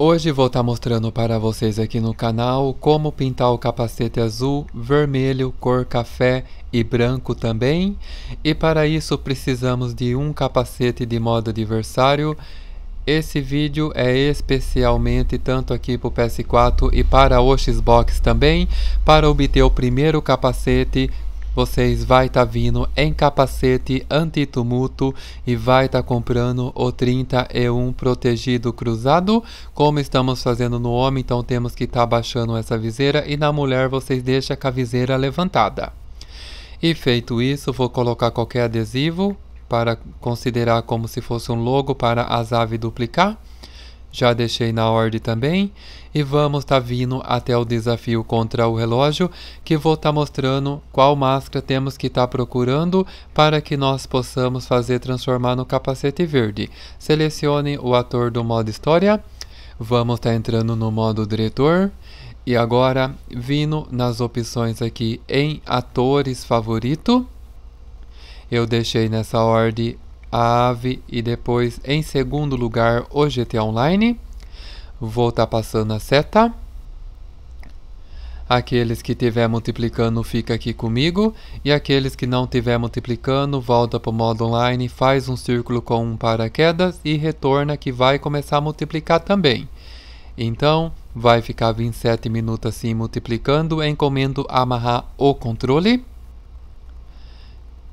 Hoje vou estar tá mostrando para vocês aqui no canal como pintar o capacete azul, vermelho, cor café e branco também. E para isso precisamos de um capacete de modo adversário. Esse vídeo é especialmente tanto aqui para o PS4 e para o Xbox também, para obter o primeiro capacete vocês vai estar tá vindo em capacete antitumulto e vai estar tá comprando o 31 protegido cruzado, como estamos fazendo no homem, então temos que estar tá baixando essa viseira e na mulher vocês deixam com a viseira levantada. E feito isso, vou colocar qualquer adesivo para considerar como se fosse um logo para as aves duplicar. Já deixei na ordem também e vamos tá vindo até o desafio contra o relógio que vou estar tá mostrando qual máscara temos que estar tá procurando para que nós possamos fazer transformar no capacete verde. Selecione o ator do modo história. Vamos estar tá entrando no modo diretor e agora vindo nas opções aqui em atores favorito. Eu deixei nessa ordem a AVE e depois, em segundo lugar, o GT Online. Vou estar tá passando a seta. Aqueles que tiver multiplicando fica aqui comigo e aqueles que não tiver multiplicando volta para o modo online, faz um círculo com um paraquedas e retorna que vai começar a multiplicar também. Então vai ficar 27 minutos assim multiplicando, encomendo amarrar o controle.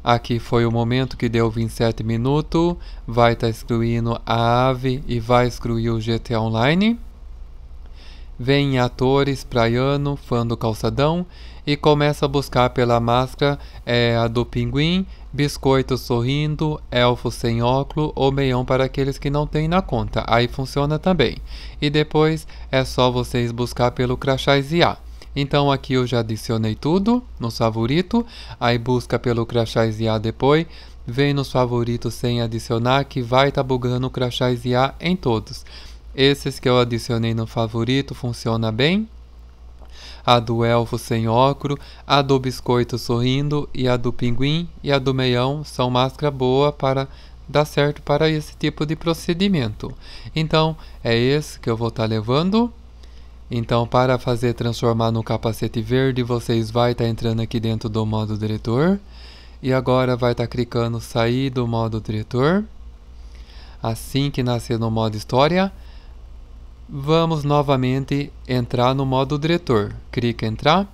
Aqui foi o momento que deu 27 minutos. Vai estar tá excluindo a AVE e vai excluir o GTA Online. Vem atores, praiano, fã do calçadão e começa a buscar pela máscara é, a do pinguim, biscoito sorrindo, elfo sem óculos ou meião para aqueles que não tem na conta. Aí funciona também. E depois é só vocês buscar pelo crachás IA. Então aqui eu já adicionei tudo no Favorito. aí busca pelo crachá IA depois, vem nos favoritos sem adicionar que vai estar tá bugando o crachá IA em todos. Esses que eu adicionei no favorito funciona bem. A do elfo sem óculo, a do biscoito sorrindo e a do pinguim e a do meião são máscara boa para dar certo para esse tipo de procedimento. Então, é esse que eu vou estar tá levando. Então, para fazer transformar no capacete verde, vocês vai estar tá entrando aqui dentro do modo diretor. E agora vai estar tá clicando sair do modo diretor. Assim que nascer no modo história, vamos novamente entrar no modo diretor. Clica entrar.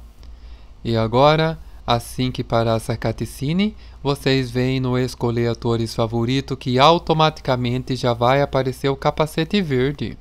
E agora, assim que parar essa cutscene, vocês vêm no escolher atores favorito que automaticamente já vai aparecer o capacete verde.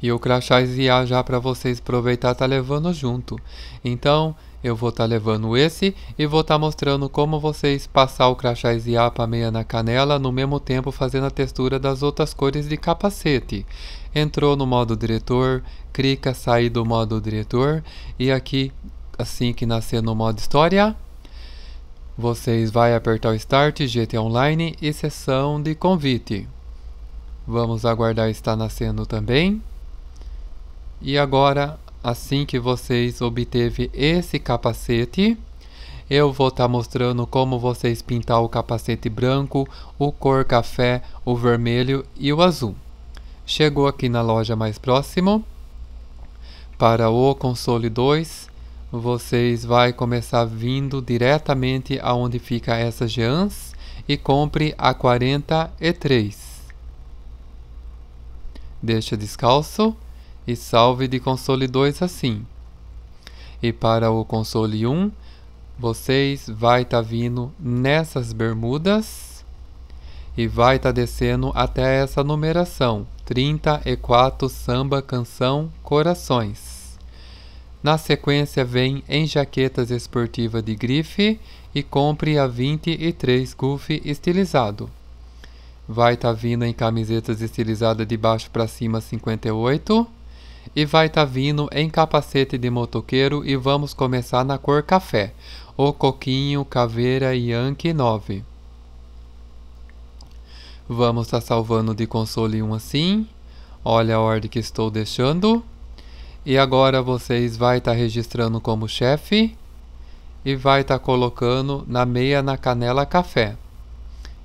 E o crachá ia já para vocês aproveitar tá levando junto. Então, eu vou estar tá levando esse e vou estar tá mostrando como vocês passar o crachá para meia na canela, no mesmo tempo fazendo a textura das outras cores de capacete. Entrou no modo diretor, clica sair do modo diretor e aqui, assim que nascer no modo história, vocês vai apertar o Start, GT Online e sessão de convite. Vamos aguardar estar nascendo também. E agora, assim que vocês obteve esse capacete, eu vou estar tá mostrando como vocês pintar o capacete branco, o cor café, o vermelho e o azul. Chegou aqui na loja mais próximo. Para o console 2, vocês vai começar vindo diretamente aonde fica essa Jeans e compre a 43. Deixa descalço e salve de console 2 assim. E para o console 1, um, vocês vai estar tá vindo nessas bermudas e vai estar tá descendo até essa numeração, 34 samba canção corações. Na sequência vem em jaquetas esportiva de grife e compre a 23 Goofy estilizado. Vai estar tá vindo em camisetas estilizadas de baixo para cima 58 e vai estar tá vindo em capacete de motoqueiro e vamos começar na cor café, o coquinho, caveira e Yankee 9. Vamos estar tá salvando de console 1 assim, olha a ordem que estou deixando. E agora vocês vai estar tá registrando como chefe e vai estar tá colocando na meia na canela café.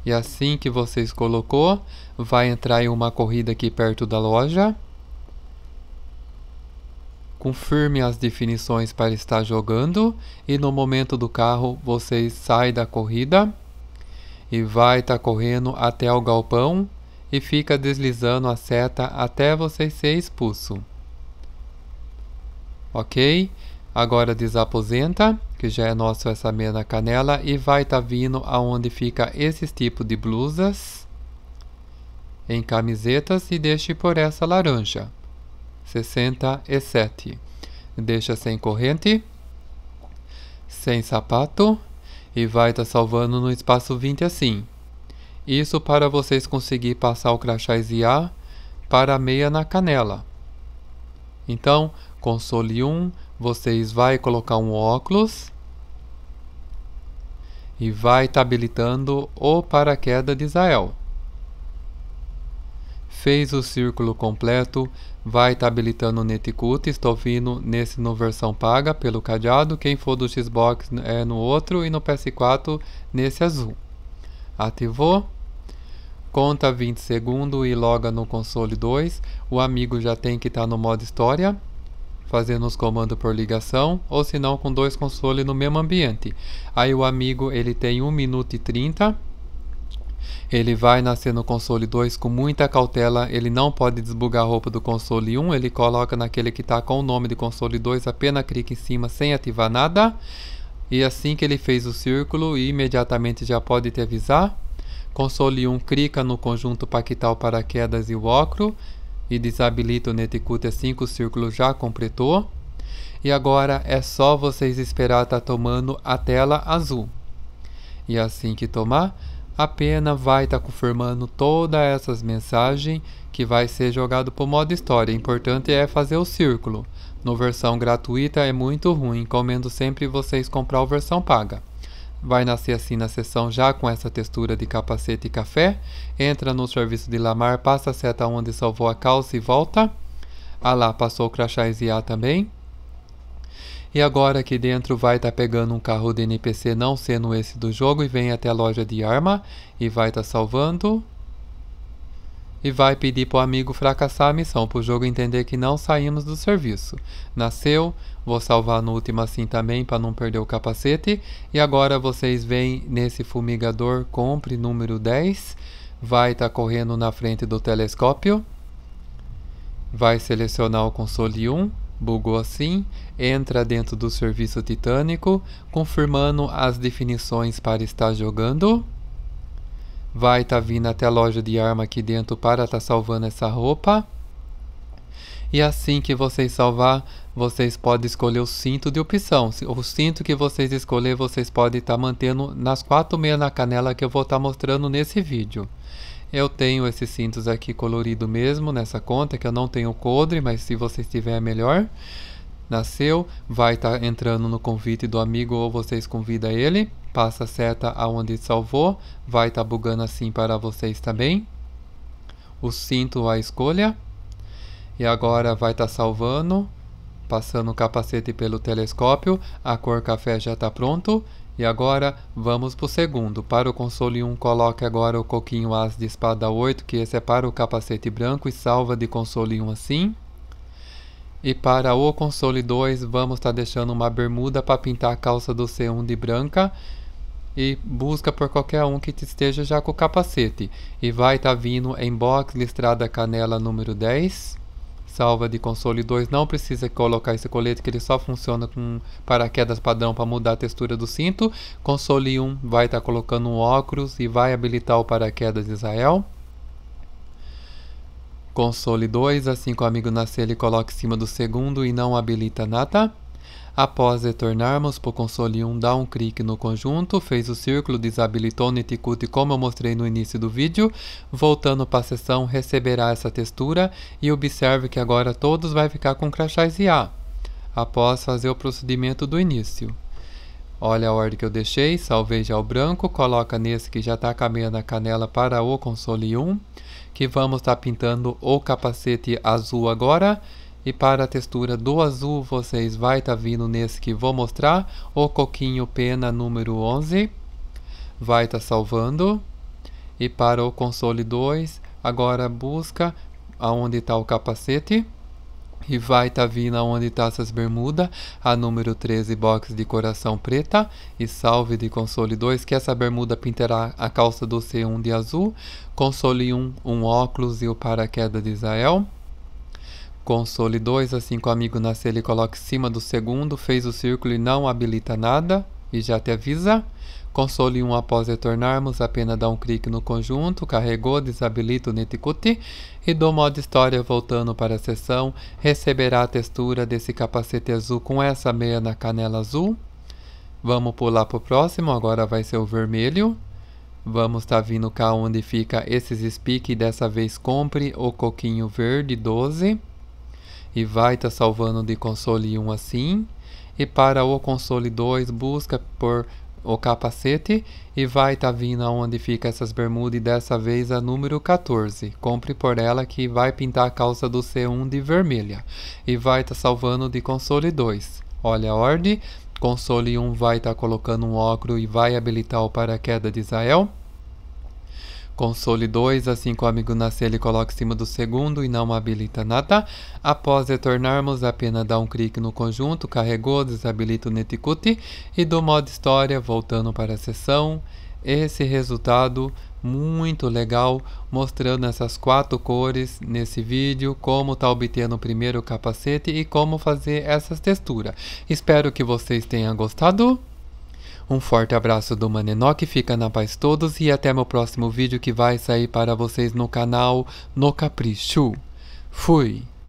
E assim que vocês colocou, vai entrar em uma corrida aqui perto da loja confirme as definições para estar jogando e no momento do carro você sai da corrida e vai estar tá correndo até o galpão e fica deslizando a seta até você ser expulso. Ok? Agora desaposenta, que já é nosso essa mesma canela, e vai estar tá vindo aonde fica esses tipo de blusas em camisetas e deixe por essa laranja. 67. Deixa sem corrente, sem sapato e vai estar tá salvando no espaço 20 assim. Isso para vocês conseguir passar o crachá IA para a meia na canela. Então, console 1, vocês vai colocar um óculos e vai estar tá habilitando o paraquedas de Israel fez o círculo completo, vai estar tá habilitando Neticut, estou vindo nesse no versão paga pelo cadeado, quem for do Xbox é no outro e no PS4 nesse azul. Ativou, conta 20 segundos e loga no console 2, o amigo já tem que estar tá no modo história, fazendo os comandos por ligação, ou se não com dois consoles no mesmo ambiente. Aí o amigo ele tem 1 minuto e 30 ele vai nascer no console 2 com muita cautela, ele não pode desbugar a roupa do console 1, ele coloca naquele que está com o nome de console 2, apenas clica em cima sem ativar nada. E assim que ele fez o círculo, imediatamente já pode te avisar. Console 1 clica no conjunto Paquital Paraquedas e o Ocro e desabilita o assim que o círculo já completou. E agora é só vocês esperar estar tá tomando a tela azul. E assim que tomar, a pena vai estar tá confirmando todas essas mensagens que vai ser jogado por modo história. O importante é fazer o círculo. No versão gratuita é muito ruim, recomendo sempre vocês comprar a versão paga. Vai nascer assim na sessão já com essa textura de capacete e café. Entra no serviço de Lamar, passa a seta onde salvou a calça e volta. Ah lá, passou o crachá A também. E agora aqui dentro vai estar tá pegando um carro de NPC não sendo esse do jogo e vem até a loja de arma e vai estar tá salvando. E vai pedir para o amigo fracassar a missão, para o jogo entender que não saímos do serviço. Nasceu, vou salvar no último assim também para não perder o capacete. E agora vocês vêm nesse fumigador, compre número 10. Vai estar tá correndo na frente do telescópio. Vai selecionar o console 1 Bugou assim, entra dentro do serviço titânico, confirmando as definições para estar jogando. Vai estar tá vindo até a loja de arma aqui dentro para estar tá salvando essa roupa. E assim que vocês salvar, vocês podem escolher o cinto de opção. O cinto que vocês escolher, vocês podem estar tá mantendo nas quatro meias na canela que eu vou estar tá mostrando nesse vídeo. Eu tenho esses cintos aqui colorido mesmo nessa conta, que eu não tenho coldre, mas se você tiver é melhor. Nasceu, vai estar tá entrando no convite do amigo ou vocês convida ele. Passa a seta aonde salvou, vai estar tá bugando assim para vocês também. O cinto a escolha. E agora vai estar tá salvando, passando o capacete pelo telescópio. A cor café já está pronto e agora vamos para o segundo. Para o console 1, coloque agora o coquinho as de espada 8, que separa é o capacete branco e salva de console 1 assim. E para o console 2, vamos estar tá deixando uma bermuda para pintar a calça do C1 de branca. E busca por qualquer um que esteja já com o capacete. E vai estar tá vindo em box listrada canela número 10 salva de console 2 não precisa colocar esse colete que ele só funciona com paraquedas padrão para mudar a textura do cinto. Console 1 vai estar tá colocando um óculos e vai habilitar o paraquedas de Israel. Console 2, assim que o amigo nascer, ele coloca em cima do segundo e não habilita nada. Após retornarmos para o console 1, dá um clique no conjunto, fez o círculo, desabilitou o Nitcut como eu mostrei no início do vídeo. Voltando para a sessão receberá essa textura e observe que agora todos vai ficar com crachás IA, após fazer o procedimento do início. Olha a ordem que eu deixei, salvei já o branco, coloca nesse que já está caminhando a canela para o console 1, que vamos estar tá pintando o capacete azul agora. E para a textura do azul, vocês vai estar tá vindo nesse que vou mostrar, o coquinho pena número 11. Vai estar tá salvando. E para o console 2, agora busca aonde está o capacete. E vai estar tá vindo aonde está essas bermudas, a número 13 box de coração preta e salve de console 2, que essa bermuda pintará a calça do C1 de azul, console 1 um óculos e o paraquedas de Israel. Console 2, assim que o amigo nascer, ele coloca em cima do segundo, fez o círculo e não habilita nada, e já te avisa. Console 1, após retornarmos, apenas dá um clique no conjunto, carregou, desabilita o Nitikuti, e do modo história voltando para a sessão, receberá a textura desse capacete azul com essa meia na canela azul. Vamos pular para o próximo, agora vai ser o vermelho. Vamos estar tá vindo cá onde fica esses speak, dessa vez compre o coquinho verde 12 e vai estar tá salvando de console 1 assim, e para o console 2 busca por o capacete e vai estar tá vindo aonde fica essas bermudas e dessa vez a número 14. Compre por ela que vai pintar a calça do C1 de vermelha e vai estar tá salvando de console 2. Olha a ordem, console 1 vai estar tá colocando um óculos e vai habilitar o paraquedas de Israel. Console 2, assim que o amigo nascer, ele coloca em cima do segundo e não habilita nada. Após retornarmos, apenas dá um clique no conjunto, carregou, desabilita o Netcut e do modo história, voltando para a sessão, esse resultado muito legal mostrando essas quatro cores nesse vídeo, como tá obtendo o primeiro capacete e como fazer essas texturas. Espero que vocês tenham gostado. Um forte abraço do que fica na paz todos e até meu próximo vídeo que vai sair para vocês no canal No Capricho. Fui!